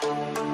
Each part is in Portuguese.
Thank you.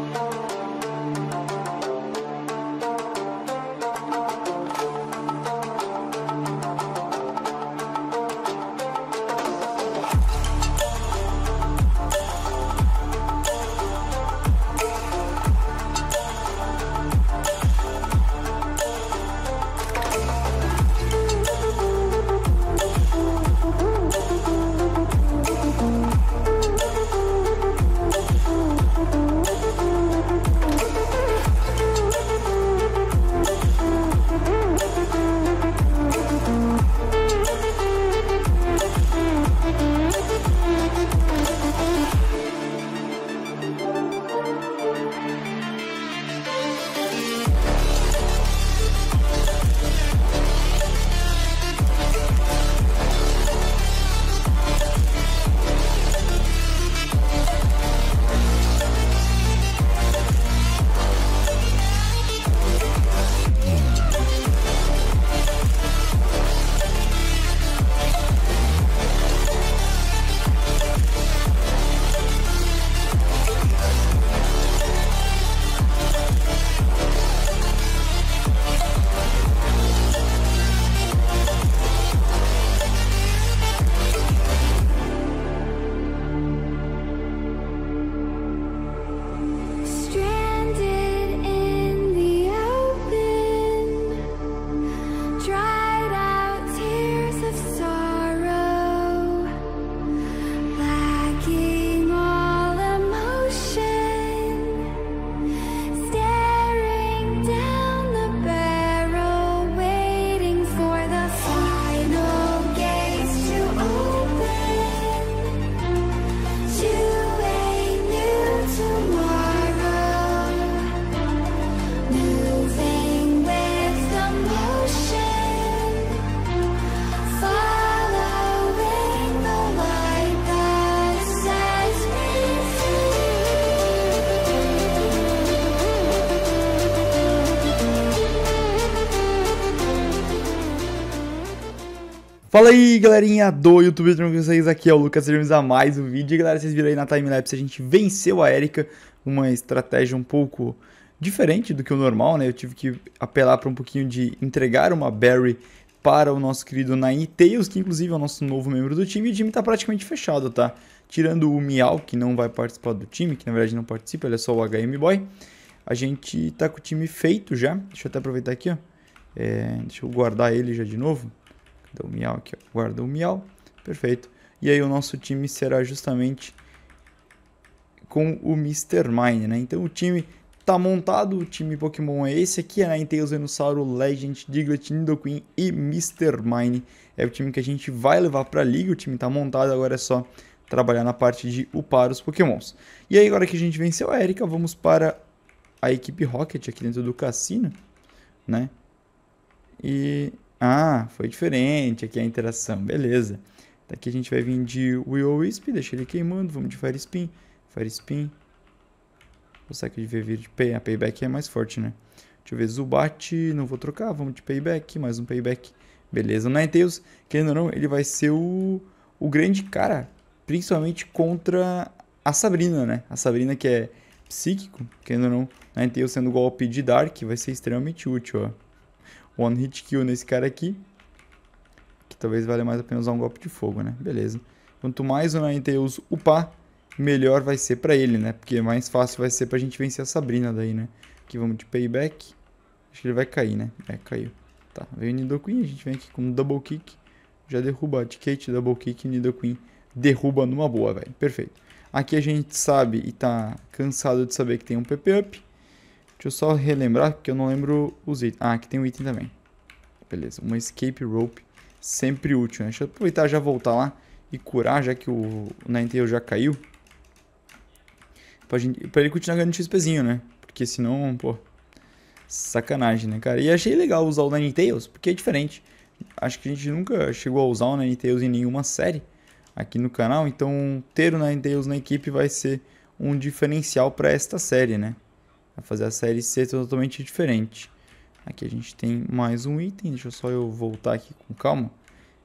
Fala aí, galerinha do YouTube, tudo bem com vocês? Aqui é o Lucas, sejamos a mais um vídeo. E, galera, vocês viram aí na timelapse, a gente venceu a Erika, uma estratégia um pouco diferente do que o normal, né? Eu tive que apelar para um pouquinho de entregar uma Barry para o nosso querido Tails, que inclusive é o nosso novo membro do time, e o time está praticamente fechado, tá? Tirando o Miau, que não vai participar do time, que na verdade não participa, ele é só o HM Boy. A gente está com o time feito já, deixa eu até aproveitar aqui, ó. É, deixa eu guardar ele já de novo. Dá um miau aqui, ó. Guarda o miau. Perfeito. E aí o nosso time será justamente com o Mr. Mine, né? Então o time tá montado, o time Pokémon é esse aqui, né? Entails, Venusauro, Legend, Diglett, Nidoqueen e Mr. Mine. É o time que a gente vai levar pra liga, o time tá montado, agora é só trabalhar na parte de upar os Pokémons. E aí agora que a gente venceu a Erika, vamos para a equipe Rocket aqui dentro do cassino, né? E ah, foi diferente, aqui é a interação, beleza. Daqui a gente vai vir de Will Wisp, deixa ele queimando, vamos de Fire Spin, Fire Spin. O saco de vir de pay, a Payback é mais forte, né? Deixa eu ver, Zubat, não vou trocar, vamos de Payback, mais um Payback. Beleza, o Ninetales, querendo ou não, ele vai ser o, o grande cara, principalmente contra a Sabrina, né? A Sabrina que é psíquico, querendo ou não, Ninetales sendo golpe de Dark, vai ser extremamente útil, ó. One hit kill nesse cara aqui. Que talvez valha mais a pena usar um golpe de fogo, né? Beleza. Quanto mais o Ninetales upar, melhor vai ser pra ele, né? Porque mais fácil vai ser pra gente vencer a Sabrina daí, né? Aqui vamos de payback. Acho que ele vai cair, né? É, caiu. Tá, veio o Nidoqueen, a gente vem aqui com um double kick. Já derruba a Ticate, double kick, Nidoqueen derruba numa boa, velho. Perfeito. Aqui a gente sabe e tá cansado de saber que tem um PP up. Deixa eu só relembrar, porque eu não lembro os itens. Ah, aqui tem um item também. Beleza, uma escape rope. Sempre útil, né? Deixa eu aproveitar já voltar lá e curar, já que o, o Ninetale já caiu. Pra, gente, pra ele continuar ganhando XPzinho, né? Porque senão, pô... Sacanagem, né, cara? E achei legal usar o Ninetales, porque é diferente. Acho que a gente nunca chegou a usar o Ninetales em nenhuma série aqui no canal. Então, ter o Ninetales na equipe vai ser um diferencial para esta série, né? a fazer a série ser totalmente diferente. Aqui a gente tem mais um item, deixa só eu voltar aqui com calma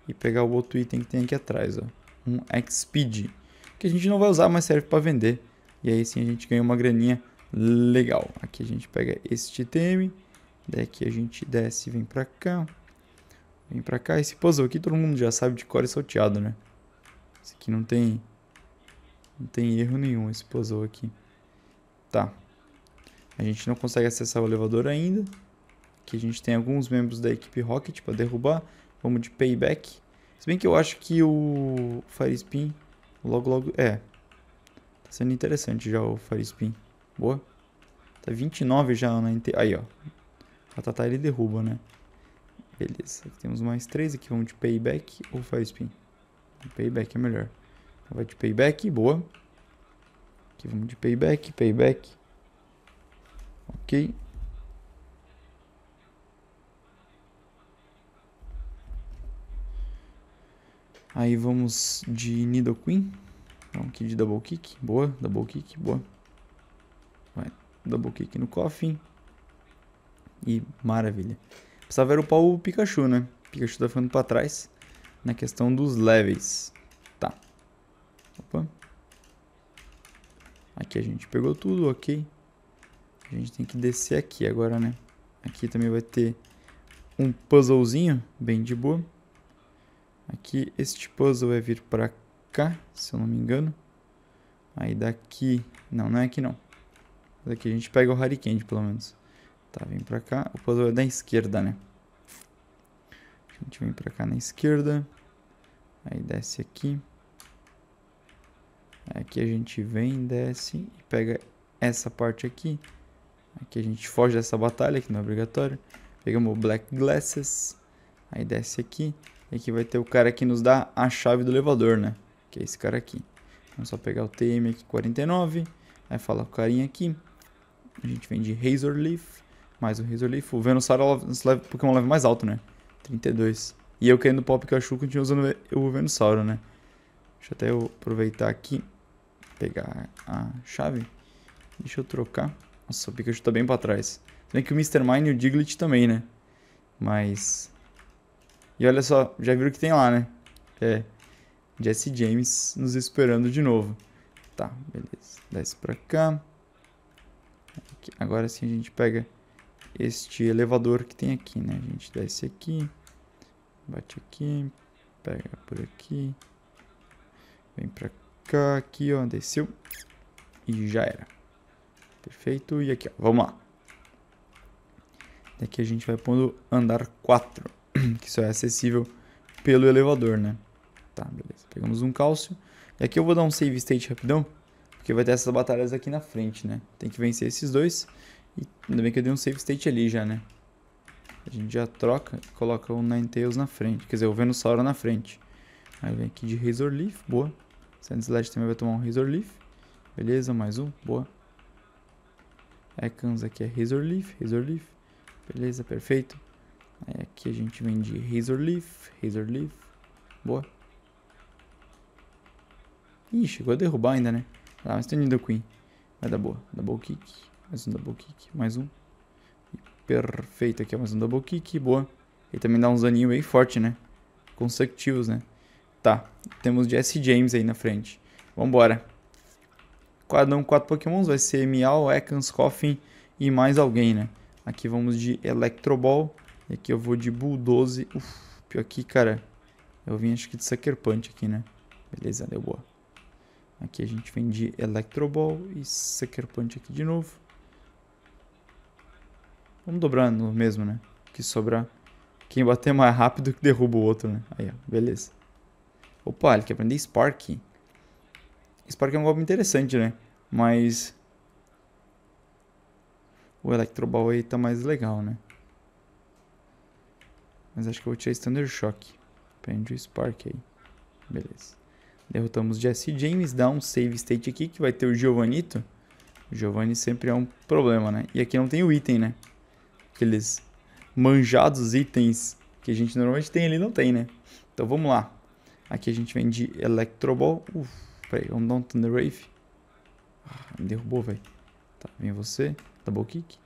e pegar o outro item que tem aqui atrás, ó, um XPD, que a gente não vai usar, mas serve para vender. E aí sim a gente ganha uma graninha legal. Aqui a gente pega este item, daqui a gente desce e vem para cá. Vem para cá, esse puzzle aqui todo mundo já sabe de core salteado, né? Esse aqui não tem não tem erro nenhum esse puzzle aqui. Tá. A gente não consegue acessar o elevador ainda. Aqui a gente tem alguns membros da equipe Rocket para derrubar. Vamos de Payback. Se bem que eu acho que o Fire Spin logo logo... É, tá sendo interessante já o Fire Spin. Boa. Tá 29 já na... Aí, ó. A Tata ele derruba, né? Beleza. Aqui temos mais três aqui. Vamos de Payback ou Fire Spin? Payback é melhor. Vai de Payback, boa. Aqui vamos de Payback, Payback. Ok. Aí vamos de Nidoqueen. Queen. Então, aqui de double kick. Boa, double kick, boa. Vai, double kick no coffin. E maravilha. Precisava era upar o Pikachu, né? O Pikachu tá ficando pra trás na questão dos levels. Tá. Opa. Aqui a gente pegou tudo, ok. A gente tem que descer aqui agora, né? Aqui também vai ter um puzzlezinho, bem de boa. Aqui, este puzzle vai vir para cá, se eu não me engano. Aí daqui... Não, não é aqui não. Daqui a gente pega o Harikand, pelo menos. Tá, vem pra cá. O puzzle é da esquerda, né? A gente vem pra cá na esquerda. Aí desce aqui. Aqui a gente vem, desce e pega essa parte aqui. Aqui a gente foge dessa batalha, que não é obrigatório. Pegamos o Black Glasses. Aí desce aqui. E aqui vai ter o cara que nos dá a chave do elevador, né? Que é esse cara aqui. Vamos só pegar o TM aqui, 49. Aí fala com o carinha aqui. A gente vende Razor Leaf. Mais um Razor Leaf. O Venusaur é o Pokémon level mais alto, né? 32. E eu querendo pop Pikachu continuo usando o Venusaur, né? Deixa até eu aproveitar aqui. Pegar a chave. Deixa eu trocar. Nossa, o Pikachu tá bem pra trás. Se bem que o Mr. Mine e o Diglett também, né? Mas... E olha só, já viram o que tem lá, né? É... Jesse James nos esperando de novo. Tá, beleza. Desce pra cá. Aqui. Agora sim a gente pega este elevador que tem aqui, né? A gente desce aqui, bate aqui, pega por aqui, vem pra cá, aqui, ó, desceu e já era. Perfeito. E aqui, ó, vamos lá. Daqui a gente vai pondo andar 4, que só é acessível pelo elevador, né? Tá, beleza. Pegamos um cálcio. E aqui eu vou dar um save state rapidão, porque vai ter essas batalhas aqui na frente, né? Tem que vencer esses dois. E ainda bem que eu dei um save state ali já, né? A gente já troca e coloca o Ninetales na frente. Quer dizer, o Venusaur na frente. Aí vem aqui de Razor Leaf, boa. Sand Slash também vai tomar um Razor Leaf. Beleza, mais um, boa. Icons é aqui é Razor Leaf, Razor Leaf. Beleza, perfeito. Aí aqui a gente vem de Razor Leaf, Razor Leaf. Boa. Ih, chegou a derrubar ainda, né? Ah, mas tem o Queen. Vai dar boa. Double kick. Mais um double kick. Mais um. Perfeito. Aqui é mais um double kick. Boa. Ele também dá uns aninhos bem forte, né? Consecutivos, né? Tá. Temos Jesse James aí na frente. Vambora um 4 Pokémons vai ser Miau, Ekans, Coffin e mais alguém, né? Aqui vamos de Electroball. E aqui eu vou de Bulldoze. 12. Uf, pior aqui, cara. Eu vim acho que de Sucker Punch aqui, né? Beleza, deu boa. Aqui a gente vem de Electroball e Sucker Punch aqui de novo. Vamos dobrando mesmo, né? Que sobrar. Quem bater mais rápido que derruba o outro, né? Aí, ó. Beleza. Opa, ele quer aprender Spark. Spark é um golpe interessante, né? Mas. O Electro Ball aí tá mais legal, né? Mas acho que eu vou tirar o Thunder Shock. Prende o Spark aí. Beleza. Derrotamos Jesse James. Dá um save state aqui que vai ter o Giovanito. O Giovanni sempre é um problema, né? E aqui não tem o item, né? Aqueles manjados itens que a gente normalmente tem ali não tem, né? Então vamos lá. Aqui a gente vem de Ball. Ufa. Peraí, vamos dar um Thunder Wave. Ah, me derrubou, velho. Tá, vem você. Double kick.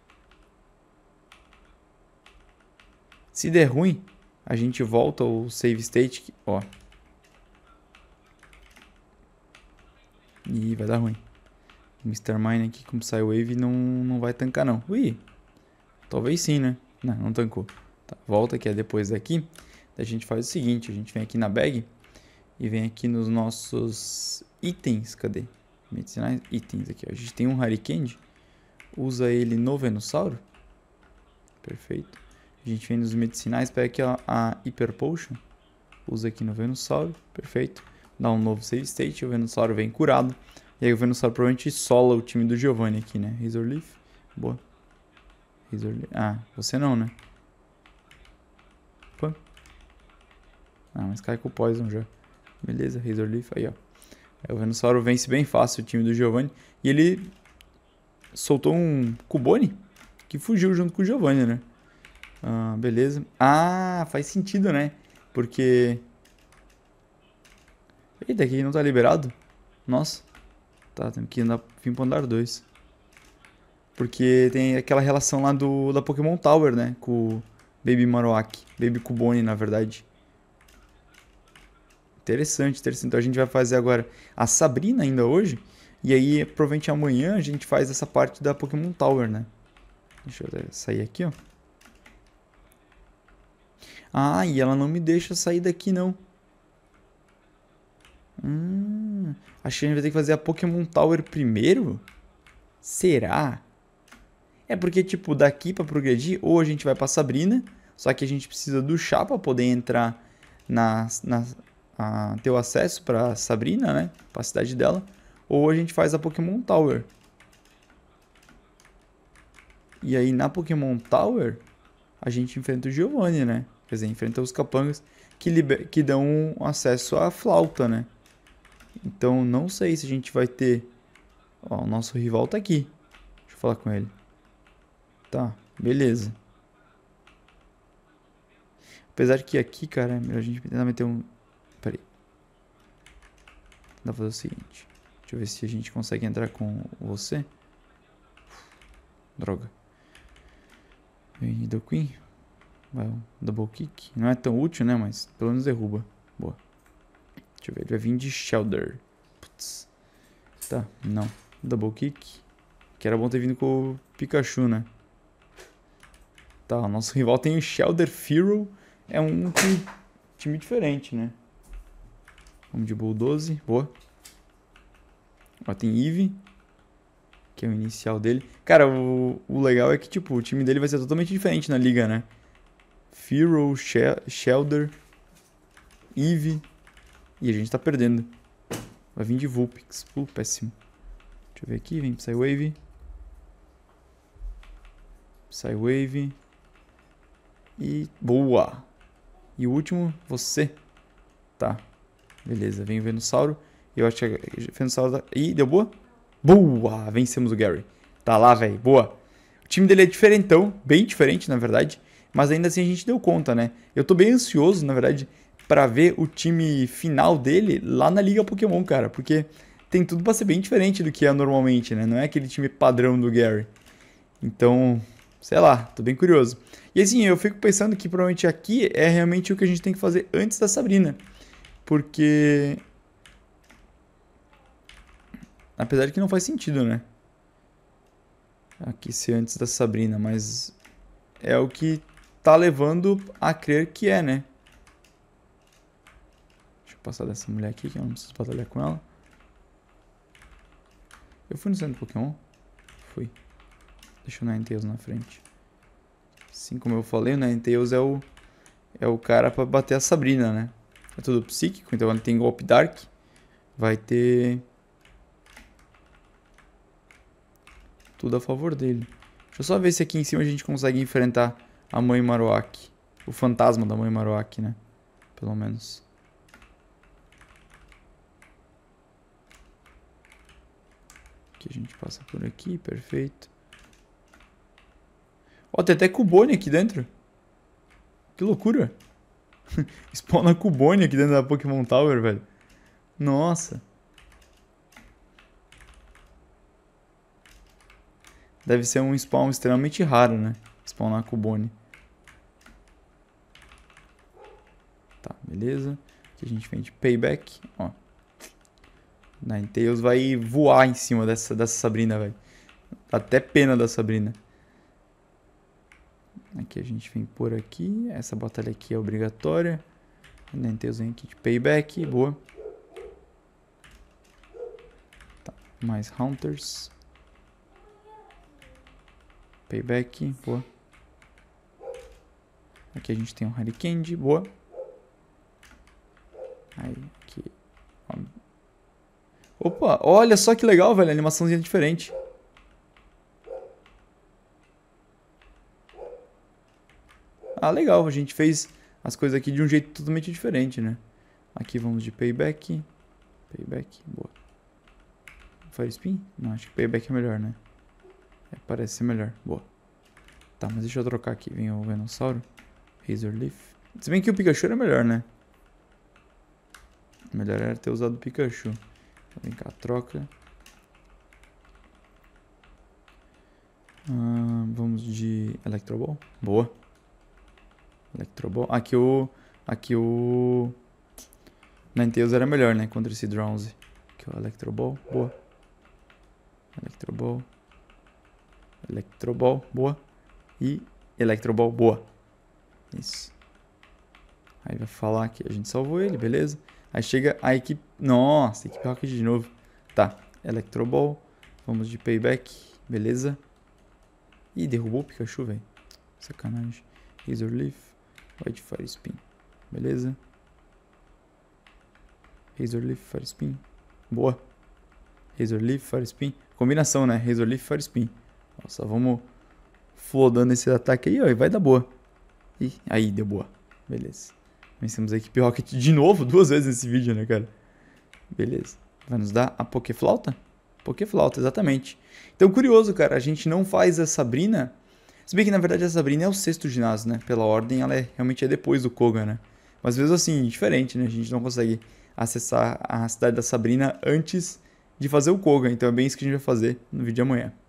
Se der ruim, a gente volta o save state. Que, ó. Ih, vai dar ruim. Mr. Mine aqui, como sai wave, não, não vai tancar não. Ui, talvez sim, né? Não, não tancou. Tá, volta que é depois daqui. A gente faz o seguinte, a gente vem aqui na bag e vem aqui nos nossos itens, cadê? Medicinais, itens aqui. Ó. A gente tem um Candy usa ele no Venossauro. Perfeito. A gente vem nos medicinais, pega aqui ó, a Hyper Potion, usa aqui no Venossauro, perfeito. Dá um novo save state, o Venossauro vem curado. E aí o Venossauro provavelmente sola o time do Giovanni aqui, né? Razor Leaf, boa. Razor Leaf. Ah, você não, né? Opa. Ah, mas cai com o Poison já. Beleza, Razor Leaf, aí ó. É, o Venusauro vence bem fácil o time do Giovanni. E ele soltou um Cubone que fugiu junto com o Giovanni, né? Ah, beleza. Ah, faz sentido, né? Porque... Eita, aqui não tá liberado? Nossa. Tá, tem que andar, vir pro andar 2. Porque tem aquela relação lá do, da Pokémon Tower, né? Com o Baby Marowak. Baby Cubone, na verdade. Interessante, interessante. Então a gente vai fazer agora a Sabrina ainda hoje. E aí, provavelmente amanhã a gente faz essa parte da Pokémon Tower, né? Deixa eu sair aqui, ó. Ah, e ela não me deixa sair daqui, não. Hum, acho que a gente vai ter que fazer a Pokémon Tower primeiro? Será? É porque, tipo, daqui pra progredir, ou a gente vai pra Sabrina, só que a gente precisa do chá pra poder entrar na, na, a ter o acesso para Sabrina, né? Para cidade dela. Ou a gente faz a Pokémon Tower. E aí na Pokémon Tower, a gente enfrenta o Giovanni, né? Quer dizer, enfrenta os capangas que, liber... que dão acesso à flauta, né? Então não sei se a gente vai ter... Ó, o nosso rival tá aqui. Deixa eu falar com ele. Tá, beleza. Apesar que aqui, cara, é melhor a gente tentar meter um Dá pra fazer o seguinte. Deixa eu ver se a gente consegue entrar com você. Droga. do Queen. Vai um double kick. Não é tão útil, né? Mas pelo menos derruba. Boa. Deixa eu ver. Ele vai vir de Shelder. Putz. Tá, não. Double kick. Que era bom ter vindo com o Pikachu, né? Tá, nosso rival tem o Shelder Firo. É um time diferente, né? Vamos de Bull 12. Boa. Ó, tem Eve. Que é o inicial dele. Cara, o, o legal é que, tipo, o time dele vai ser totalmente diferente na liga, né? Firo, Shelder, Eve. E a gente tá perdendo. Vai vir de Vulpix. Uh, péssimo. Deixa eu ver aqui. Vem Psywave. Wave, E boa. E o último, você. Tá. Beleza, vem o Venossauro. Eu acho que é o Venossauro... Tá... Ih, deu boa? Boa! Vencemos o Gary. Tá lá, velho. Boa. O time dele é diferentão. Bem diferente, na verdade. Mas ainda assim a gente deu conta, né? Eu tô bem ansioso, na verdade, para ver o time final dele lá na Liga Pokémon, cara. Porque tem tudo pra ser bem diferente do que é normalmente, né? Não é aquele time padrão do Gary. Então, sei lá, tô bem curioso. E assim, eu fico pensando que provavelmente aqui é realmente o que a gente tem que fazer antes da Sabrina. Porque. Apesar de que não faz sentido, né? Aqui ser antes da Sabrina, mas é o que tá levando a crer que é, né? Deixa eu passar dessa mulher aqui, que eu não preciso batalhar com ela. Eu fui no centro Pokémon? Fui. Deixa o Ninetales na frente. Assim como eu falei, o Ninetales é o, é o cara pra bater a Sabrina, né? É tudo psíquico, então ele tem golpe Dark. Vai ter... Tudo a favor dele. Deixa eu só ver se aqui em cima a gente consegue enfrentar a Mãe Maroak. O fantasma da Mãe Maroak, né? Pelo menos. Aqui a gente passa por aqui, perfeito. Ó, oh, tem até Cubone aqui dentro. Que loucura. Spawna Cubone aqui dentro da Pokémon Tower, velho. Nossa. Deve ser um spawn extremamente raro, né? Spawnar Cubone. Tá, beleza. Aqui a gente vende Payback, ó. Ninetales vai voar em cima dessa, dessa Sabrina, velho. Dá até pena da Sabrina. Aqui a gente vem por aqui. Essa batalha aqui é obrigatória. Denteuzinho aqui de payback. Boa. Tá. Mais Hunters. Payback. Boa. Aqui a gente tem um Harry Boa. Aí, aqui. Opa, olha só que legal, velho. A animaçãozinha é diferente. ah, legal, a gente fez as coisas aqui de um jeito totalmente diferente, né? Aqui vamos de payback. Payback, boa. Fire spin? Não, acho que payback é melhor, né? É, parece ser melhor, boa. Tá, mas deixa eu trocar aqui. Vem o Venossauro. Razor Leaf. Se bem que o Pikachu era melhor, né? Melhor era ter usado o Pikachu. Vem cá, troca. Ah, vamos de Electro Ball. Boa. Electroball. Aqui o. Aqui o. Ninetales era melhor, né? Contra esse Drowns. Aqui o Electroball. Boa. Electroball. Electroball. Boa. E Electroball. Boa. Isso. Aí vai falar que a gente salvou ele, beleza? Aí chega a equipe. Nossa, equipe Rocket de novo. Tá. Electroball. Vamos de payback. Beleza. Ih, derrubou o Pikachu, velho. Sacanagem. Razor Leaf. White Fire Spin. Beleza? Razor Leaf Fire Spin. Boa. Razor Leaf Fire Spin. Combinação, né? Razor Leaf Fire Spin. Nossa, vamos flodando esse ataque aí, ó. E vai dar boa. E aí, deu boa. Beleza. Vencemos a equipe Rocket de novo, duas vezes nesse vídeo, né, cara? Beleza. Vai nos dar a Pokéflauta? Pokéflauta, exatamente. Então, curioso, cara, a gente não faz a Sabrina se bem que na verdade a Sabrina é o sexto ginásio, né? Pela ordem, ela é, realmente é depois do Koga, né? Mas mesmo assim, diferente, né? A gente não consegue acessar a cidade da Sabrina antes de fazer o Koga. Então é bem isso que a gente vai fazer no vídeo de amanhã.